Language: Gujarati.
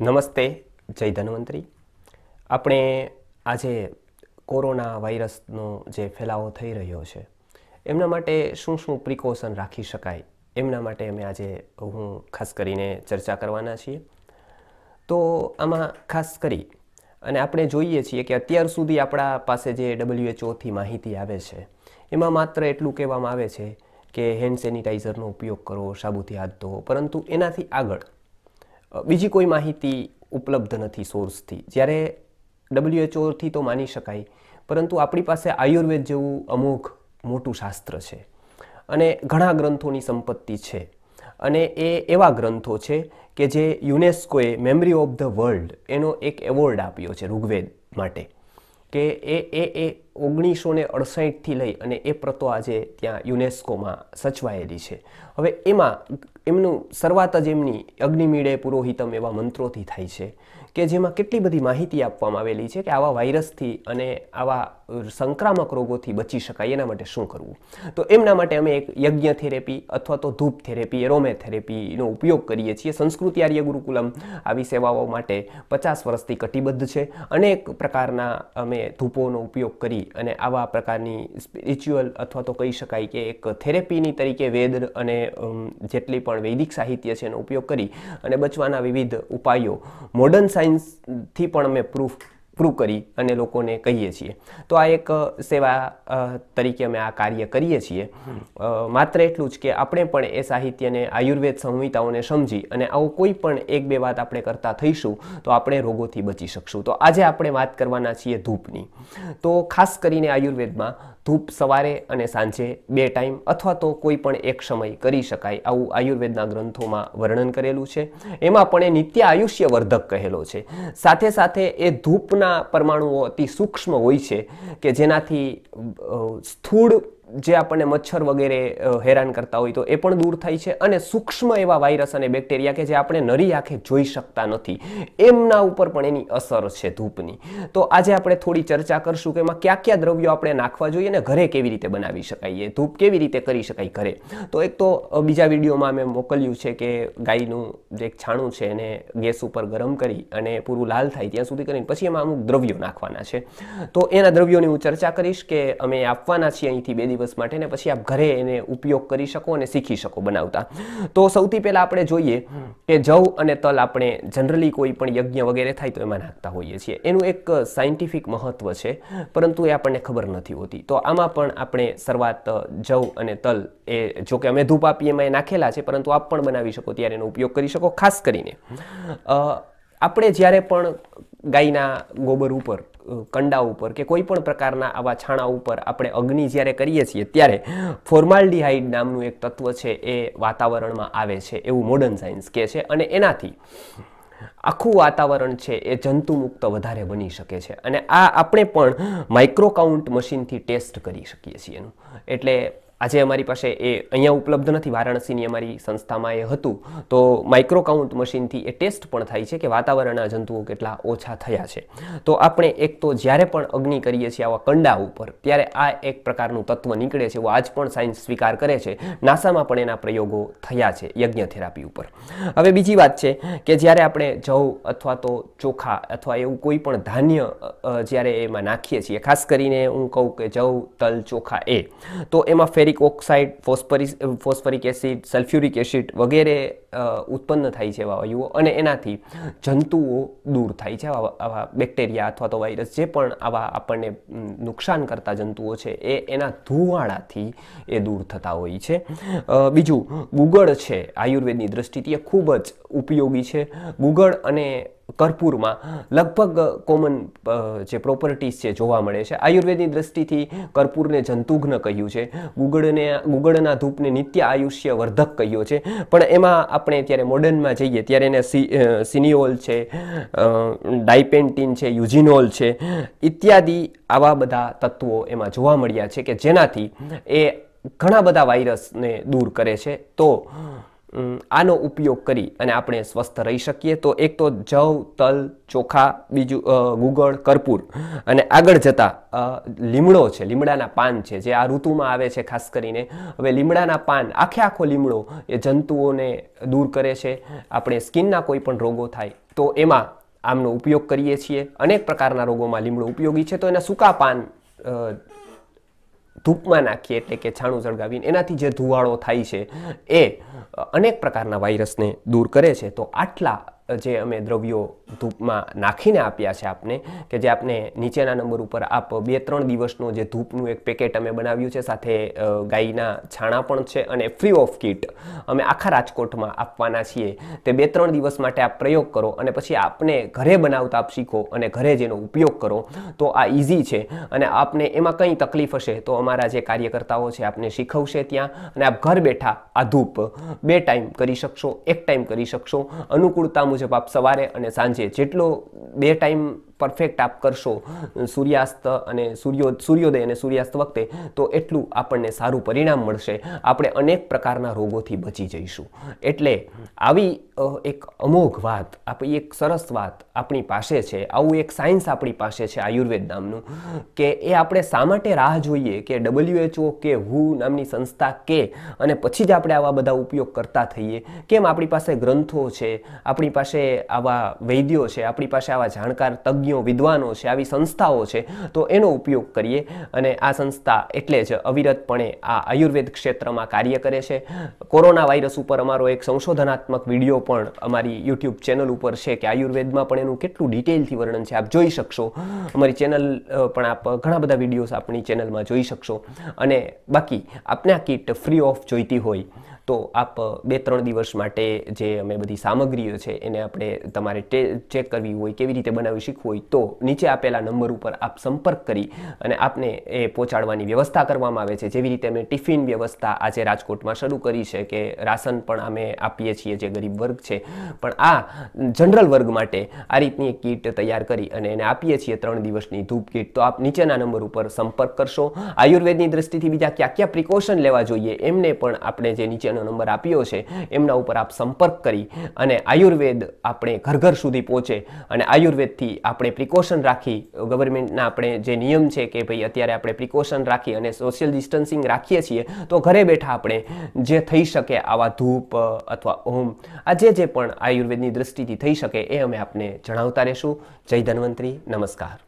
નમસ્તે જય ધન્વંતરી આપણે આજે કોરોના વાયરસનો જે ફેલાવો થઈ રહ્યો છે એમના માટે શું શું પ્રિકોશન રાખી શકાય એમના માટે અમે આજે હું ખાસ કરીને ચર્ચા કરવાના છીએ તો આમાં ખાસ કરી અને આપણે જોઈએ છીએ કે અત્યાર સુધી આપણા પાસે જે ડબલ્યુએચઓથી માહિતી આવે છે એમાં માત્ર એટલું કહેવામાં આવે છે કે હેન્ડ સેનિટાઈઝરનો ઉપયોગ કરો સાબુથી હાથ ધો પરંતુ એનાથી આગળ બીજી કોઈ માહિતી ઉપલબ્ધ નથી સોર્સથી જ્યારે ડબલ્યુએચઓથી તો માની શકાય પરંતુ આપણી પાસે આયુર્વેદ જેવું અમુક મોટું શાસ્ત્ર છે અને ઘણા ગ્રંથોની સંપત્તિ છે અને એ એવા ગ્રંથો છે કે જે યુનેસ્કોએ મેમરી ઓફ ધ વર્લ્ડ એનો એક એવોર્ડ આપ્યો છે ઋગ્વેદ માટે કે એ એ એ ઓગણીસો ને અડસઠથી લઈ અને એ પ્રતો આજે ત્યાં યુનેસ્કોમાં સચવાયેલી છે હવે એમાં એમનું શરૂઆત જ એમની અગ્નિમીળે પુરોહિતમ એવા મંત્રોથી થાય છે કે જેમાં કેટલી બધી માહિતી આપવામાં આવેલી છે કે આવા વાયરસથી અને આવા સંક્રામક રોગોથી બચી શકાય એના માટે શું કરવું તો એમના માટે અમે એક યજ્ઞ થેરેપી અથવા તો ધૂપ થેરેપી એરોમે થેરેપીનો ઉપયોગ કરીએ છીએ સંસ્કૃતિ આર્ય ગુરુકુલમ આવી સેવાઓ માટે પચાસ વર્ષથી કટિબદ્ધ છે અનેક પ્રકારના અમે ધૂપોનો ઉપયોગ કરી અને આવા પ્રકારની સ્પિરિચ્યુઅલ અથવા તો કહી શકાય કે એક થેરેપીની તરીકે વેદ અને જેટલી પણ વૈદિક સાહિત્ય છે એનો ઉપયોગ કરી અને બચવાના વિવિધ ઉપાયો મોડર્ન સાહિત્ય સાયન્સથી પણ મેં પ્રૂફ પ્રૂવ કરી અને લોકોને કહીએ છીએ તો આ એક સેવા તરીકે અમે આ કાર્ય કરીએ છીએ માત્ર એટલું જ કે આપણે પણ એ સાહિત્યને આયુર્વેદ સંહિતાઓને સમજી અને આવું કોઈ પણ એક બે વાત આપણે કરતા થઈશું તો આપણે રોગોથી બચી શકશું તો આજે આપણે વાત કરવાના છીએ ધૂપની તો ખાસ કરીને આયુર્વેદમાં ધૂપ સવારે અને સાંજે બે ટાઈમ અથવા તો કોઈ પણ એક સમય કરી શકાય આવું આયુર્વેદના ગ્રંથોમાં વર્ણન કરેલું છે એમાં પણ એ નિત્ય આયુષ્ય વર્ધક કહેલો છે સાથે સાથે એ ધૂપના પરમાણુઓ અતિ સૂક્ષ્મ હોય છે કે જેનાથી સ્થૂળ જે આપણને મચ્છર વગેરે હેરાન કરતા હોય તો એ પણ દૂર થાય છે અને સૂક્ષ્મ એવા વાયરસ અને બેક્ટેરિયા કે જે આપણે નરી આંખે જોઈ શકતા નથી એમના ઉપર પણ એની અસર છે ધૂપની તો આજે આપણે થોડી ચર્ચા કરશું કે એમાં કયા કયા દ્રવ્યો આપણે નાખવા જોઈએ અને ઘરે કેવી રીતે બનાવી શકાય એ ધૂપ કેવી રીતે કરી શકાય ઘરે તો એક તો બીજા વિડીયોમાં મેં મોકલ્યું છે કે ગાયનું જે છાણું છે એને ગેસ ઉપર ગરમ કરી અને પૂરું લાલ થાય ત્યાં સુધી કરીને પછી એમાં અમુક દ્રવ્યો નાખવાના છે તો એના દ્રવ્યોની હું ચર્ચા કરીશ કે અમે આપવાના છીએ અહીંથી બે દિવસ દિવસ માટે અને પછી આપ ઘરે એને ઉપયોગ કરી શકો અને શીખી શકો બનાવતા તો સૌથી પહેલાં આપણે જોઈએ કે જવ અને તલ આપણે જનરલી કોઈ પણ યજ્ઞ વગેરે થાય તો એમાં નાખતા હોઈએ છીએ એનું એક સાયન્ટિફિક મહત્ત્વ છે પરંતુ એ આપણને ખબર નથી હોતી તો આમાં પણ આપણે શરૂઆત જવ અને તલ એ જો કે અમે ધૂપ આપી એમાં એ નાખેલા છે પરંતુ આપ પણ બનાવી શકો ત્યારે એનો ઉપયોગ કરી શકો ખાસ કરીને આપણે જ્યારે પણ ગાયના ગોબર ઉપર કંડા ઉપર કે કોઈ પણ પ્રકારના આવા છાણા ઉપર આપણે અગ્નિ જ્યારે કરીએ છીએ ત્યારે ફોર્માલ્ડિહાઇડ નામનું એક તત્વ છે એ વાતાવરણમાં આવે છે એવું મોડર્ન સાયન્સ કહે છે અને એનાથી આખું વાતાવરણ છે એ જંતુમુક્ત વધારે બની શકે છે અને આ આપણે પણ માઇક્રો કાઉન્ટ મશીનથી ટેસ્ટ કરી શકીએ છીએ એનું એટલે આજે અમારી પાસે એ અહીંયા ઉપલબ્ધ નથી વારાણસીની અમારી સંસ્થામાં એ હતું તો માઇક્રોકાઉન્ટ મશીનથી એ ટેસ્ટ પણ થાય છે કે વાતાવરણના જંતુઓ કેટલા ઓછા થયા છે તો આપણે એક તો જ્યારે પણ અગ્નિ કરીએ છીએ આવા કંડા ઉપર ત્યારે આ એક પ્રકારનું તત્વ નીકળે છે એવું આજ પણ સાયન્સ સ્વીકાર કરે છે નાસામાં પણ એના પ્રયોગો થયા છે યજ્ઞ થેરાપી ઉપર હવે બીજી વાત છે કે જ્યારે આપણે જવ અથવા તો ચોખા અથવા એવું કોઈ પણ ધાન્ય જ્યારે એમાં નાખીએ છીએ ખાસ કરીને હું કહું કે જવ તલ ચોખા એ તો એમાં ferric oxide phosphoric phosphoric acid sulphuric acid વગેરે ઉત્પન્ન થાય છે વાયુઓ અને એનાથી જંતુઓ દૂર થાય છે આવા બેક્ટેરિયા અથવા તો વાયરસ જે પણ આવા આપણને નુકસાન કરતા જંતુઓ છે એ એના ધુવાળાથી એ દૂર થતા હોય છે બીજું ગુગળ છે આયુર્વેદની દ્રષ્ટિથી એ ખૂબ જ ઉપયોગી છે ગુગળ અને કર્પૂરમાં લગભગ કોમન જે પ્રોપર્ટીઝ છે જોવા મળે છે આયુર્વેદની દ્રષ્ટિથી કરપૂરને જંતુઘ્ન કહ્યું છે ગુગળને ગુગળના ધૂપને નિત્ય આયુષ્ય વર્ધક કહ્યો છે પણ એમાં આપણે ત્યારે મોડર્નમાં જઈએ ત્યારે એને સી સિનિઓલ છે ડાયપેન્ટિન છે યુજિનોલ છે ઇત્યાદિ આવા બધા તત્વો એમાં જોવા મળ્યા છે કે જેનાથી એ ઘણા બધા વાયરસને દૂર કરે છે તો આનો ઉપયોગ કરી અને આપણે સ્વસ્થ રહી શકીએ તો એક તો જવ તલ ચોખા બીજું ગુગળ કરપૂર અને આગળ જતાં લીમડો છે લીમડાના પાન છે જે આ ઋતુમાં આવે છે ખાસ કરીને હવે લીમડાના પાન આખે આખો લીમડો એ જંતુઓને દૂર કરે છે આપણે સ્કિનના કોઈ પણ રોગો થાય તો એમાં આમનો ઉપયોગ કરીએ છીએ અનેક પ્રકારના રોગોમાં લીમડો ઉપયોગી છે તો એના સૂકા પાન ધૂપમાં નાખીએ એટલે કે છાણું સળગાવીને એનાથી જે ધુવાળો થાય છે એ અનેક પ્રકારના વાયરસને દૂર કરે છે તો આટલા જે અમે દ્રવ્યો ધૂપમાં નાખીને આપ્યા છે આપને કે જે આપને નીચેના નંબર ઉપર આપ બે ત્રણ દિવસનો જે ધૂપનું એક પેકેટ અમે બનાવ્યું છે સાથે ગાયના છાણા પણ છે અને ફ્રી ઓફ કીટ અમે આખા રાજકોટમાં આપવાના છીએ તે બે ત્રણ દિવસ માટે આપ પ્રયોગ કરો અને પછી આપને ઘરે બનાવતા આપ શીખો અને ઘરે જેનો ઉપયોગ કરો તો આ ઇઝી છે અને આપને એમાં કંઈ તકલીફ હશે તો અમારા જે કાર્યકર્તાઓ છે આપને શીખવશે ત્યાં અને આપ ઘર બેઠા આ ધૂપ બે ટાઈમ કરી શકશો એક ટાઈમ કરી શકશો અનુકૂળતા મુજબ આપ સવારે અને સાંજે જેટલો બે ટાઈમ પરફેક્ટ આપ કરશો સૂર્યાસ્ત અને સૂર્યો સૂર્યોદય અને સૂર્યાસ્ત વખતે તો એટલું આપણને સારું પરિણામ મળશે આપણે અનેક પ્રકારના રોગોથી બચી જઈશું એટલે આવી એક અમોઘ વાત આપણી એક સરસ વાત આપણી પાસે છે આવું એક સાયન્સ આપણી પાસે છે આયુર્વેદ નામનું કે એ આપણે શા માટે રાહ જોઈએ કે ડબલ્યુએચઓ કે હુ નામની સંસ્થા કે અને પછી જ આપણે આવા બધા ઉપયોગ કરતા થઈએ કેમ આપણી પાસે ગ્રંથો છે આપણી પાસે આવા વૈદ્યો છે આપણી પાસે આવા જાણકાર તજ્ઞ તજ્ઞો વિદ્વાનો છે આવી સંસ્થાઓ છે તો એનો ઉપયોગ કરીએ અને આ સંસ્થા એટલે જ અવિરતપણે આ આયુર્વેદ ક્ષેત્રમાં કાર્ય કરે છે કોરોના વાયરસ ઉપર અમારો એક સંશોધનાત્મક વિડીયો પણ અમારી યુટ્યુબ ચેનલ ઉપર છે કે આયુર્વેદમાં પણ એનું કેટલું ડિટેલથી વર્ણન છે આપ જોઈ શકશો અમારી ચેનલ પણ આપ ઘણા બધા વિડીયોઝ આપણી ચેનલમાં જોઈ શકશો અને બાકી આપને આ કિટ ફ્રી ઓફ જોઈતી હોય તો આપ બે ત્રણ દિવસ માટે જે અમે બધી સામગ્રીઓ છે એને આપણે તમારે ચેક કરવી હોય કેવી રીતે બનાવી શીખવું હોય તો નીચે આપેલા નંબર ઉપર આપ સંપર્ક કરી અને આપને એ પહોંચાડવાની વ્યવસ્થા કરવામાં આવે છે જેવી રીતે અમે ટિફિન વ્યવસ્થા આજે રાજકોટમાં શરૂ કરી છે કે રાશન પણ અમે આપીએ છીએ જે ગરીબ વર્ગ છે પણ આ જનરલ વર્ગ માટે આ રીતની એક કીટ તૈયાર કરી અને એને આપીએ છીએ ત્રણ દિવસની ધૂપ કીટ તો આપ નીચેના નંબર ઉપર સંપર્ક કરશો આયુર્વેદની દ્રષ્ટિથી બીજા ક્યાં ક્યાં પ્રિકોશન લેવા જોઈએ એમને પણ આપણે જે નીચે જેનો નંબર આપ્યો છે એમના ઉપર આપ સંપર્ક કરી અને આયુર્વેદ આપણે ઘર ઘર સુધી પહોંચે અને આયુર્વેદથી આપણે પ્રિકોશન રાખી ગવર્મેન્ટના આપણે જે નિયમ છે કે ભાઈ અત્યારે આપણે પ્રિકોશન રાખી અને સોશિયલ ડિસ્ટન્સિંગ રાખીએ છીએ તો ઘરે બેઠા આપણે જે થઈ શકે આવા ધૂપ અથવા ઓમ આ જે જે પણ આયુર્વેદની દ્રષ્ટિથી થઈ શકે એ અમે આપને જણાવતા રહેશું જય ધન્વંતરી નમસ્કાર